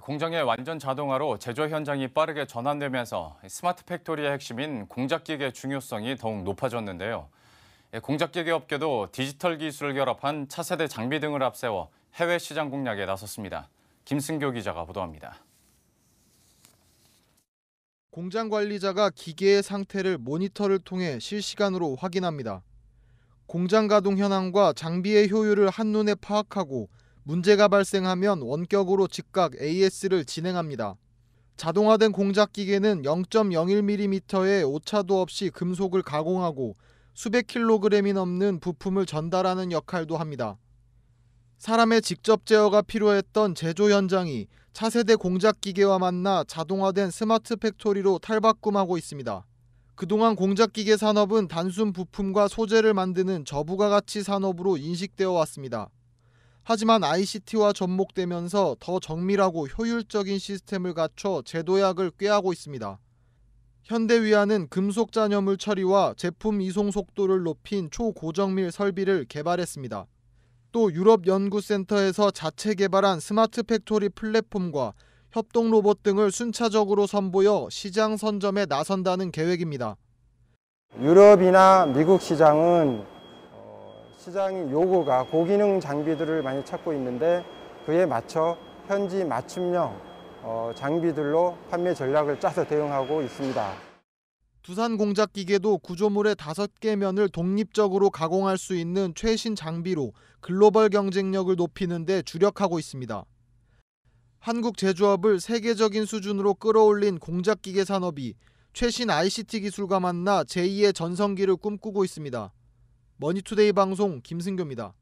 공장의 완전 자동화로 제조 현장이 빠르게 전환되면서 스마트 팩토리의 핵심인 공작기계 중요성이 더욱 높아졌는데요. 예, 공작기계 업계도 디지털 기술을 결합한 차세대 장비 등을 앞세워 해외 시장 공략에 나섰습니다. 김승교 기자가 보도합니다. 공장 관리자가 기계의 상태를 모니터를 통해 실시간으로 확인합니다. 공장 가동 현황과 장비의 효율을 한눈에 파악하고 문제가 발생하면 원격으로 즉각 AS를 진행합니다. 자동화된 공작 기계는 0.01mm의 오차도 없이 금속을 가공하고 수백 킬로그램이 넘는 부품을 전달하는 역할도 합니다. 사람의 직접 제어가 필요했던 제조 현장이 차세대 공작 기계와 만나 자동화된 스마트 팩토리로 탈바꿈하고 있습니다. 그동안 공작 기계 산업은 단순 부품과 소재를 만드는 저부가 가치 산업으로 인식되어 왔습니다. 하지만 ICT와 접목되면서 더 정밀하고 효율적인 시스템을 갖춰 제도약을 꾀하고 있습니다. 현대위아는 금속 잔여물 처리와 제품 이송 속도를 높인 초고정밀 설비를 개발했습니다. 또 유럽연구센터에서 자체 개발한 스마트 팩토리 플랫폼과 협동 로봇 등을 순차적으로 선보여 시장 선점에 나선다는 계획입니다. 유럽이나 미국 시장은 시장 요구가 고기능 장비들을 많이 찾고 있는데 그에 맞춰 현지 맞춤형 어, 장비들로 판매 전략을 짜서 대응하고 있습니다. 두산 공작 기계도 구조물의 다섯 개 면을 독립적으로 가공할 수 있는 최신 장비로 글로벌 경쟁력을 높이는 데 주력하고 있습니다. 한국 제조업을 세계적인 수준으로 끌어올린 공작 기계 산업이 최신 ICT 기술과 만나 제2의 전성기를 꿈꾸고 있습니다. 머니투데이 방송 김승교입니다.